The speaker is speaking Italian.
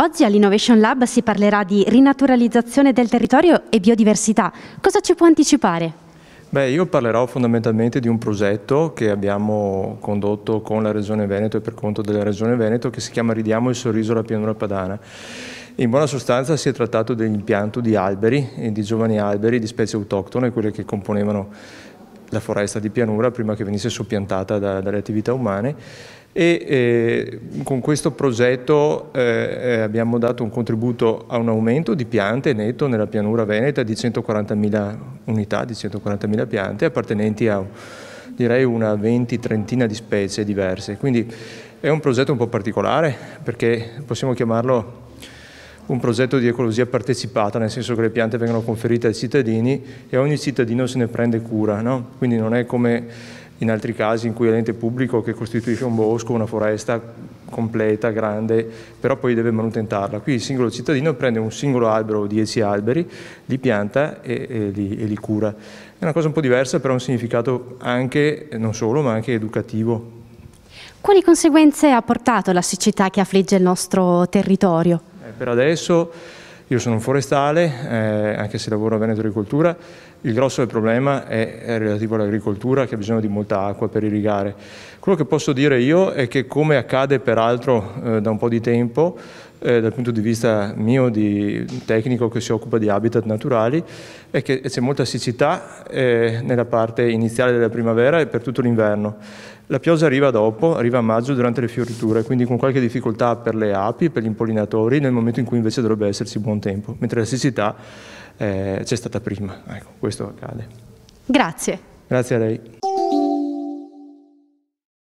Oggi all'Innovation Lab si parlerà di rinaturalizzazione del territorio e biodiversità. Cosa ci può anticipare? Beh, io parlerò fondamentalmente di un progetto che abbiamo condotto con la Regione Veneto e per conto della Regione Veneto che si chiama Ridiamo il sorriso alla pianura padana. In buona sostanza si è trattato dell'impianto di alberi, eh, di giovani alberi di specie autoctone, quelle che componevano la foresta di pianura prima che venisse soppiantata da, dalle attività umane e eh, con questo progetto eh, eh abbiamo dato un contributo a un aumento di piante netto nella pianura veneta di 140.000 unità, di 140.000 piante appartenenti a direi una 20-30 di specie diverse. Quindi è un progetto un po' particolare perché possiamo chiamarlo un progetto di ecologia partecipata, nel senso che le piante vengono conferite ai cittadini e ogni cittadino se ne prende cura, no? quindi non è come in altri casi in cui è l'ente pubblico che costituisce un bosco, una foresta completa, grande, però poi deve manutentarla. Qui il singolo cittadino prende un singolo albero o dieci alberi, li pianta e, e, li, e li cura. È una cosa un po' diversa, però ha un significato anche, non solo, ma anche educativo. Quali conseguenze ha portato la siccità che affligge il nostro territorio? Eh, per adesso io sono un forestale, eh, anche se lavoro a Veneto Agricoltura, il grosso del problema è, è relativo all'agricoltura che ha bisogno di molta acqua per irrigare. Quello che posso dire io è che come accade peraltro eh, da un po' di tempo, eh, dal punto di vista mio, di tecnico che si occupa di habitat naturali, è che c'è molta siccità eh, nella parte iniziale della primavera e per tutto l'inverno. La pioggia arriva dopo, arriva a maggio durante le fioriture, quindi con qualche difficoltà per le api, per gli impollinatori, nel momento in cui invece dovrebbe esserci buon tempo, mentre la siccità eh, c'è stata prima. Ecco, questo accade. Grazie. Grazie a lei.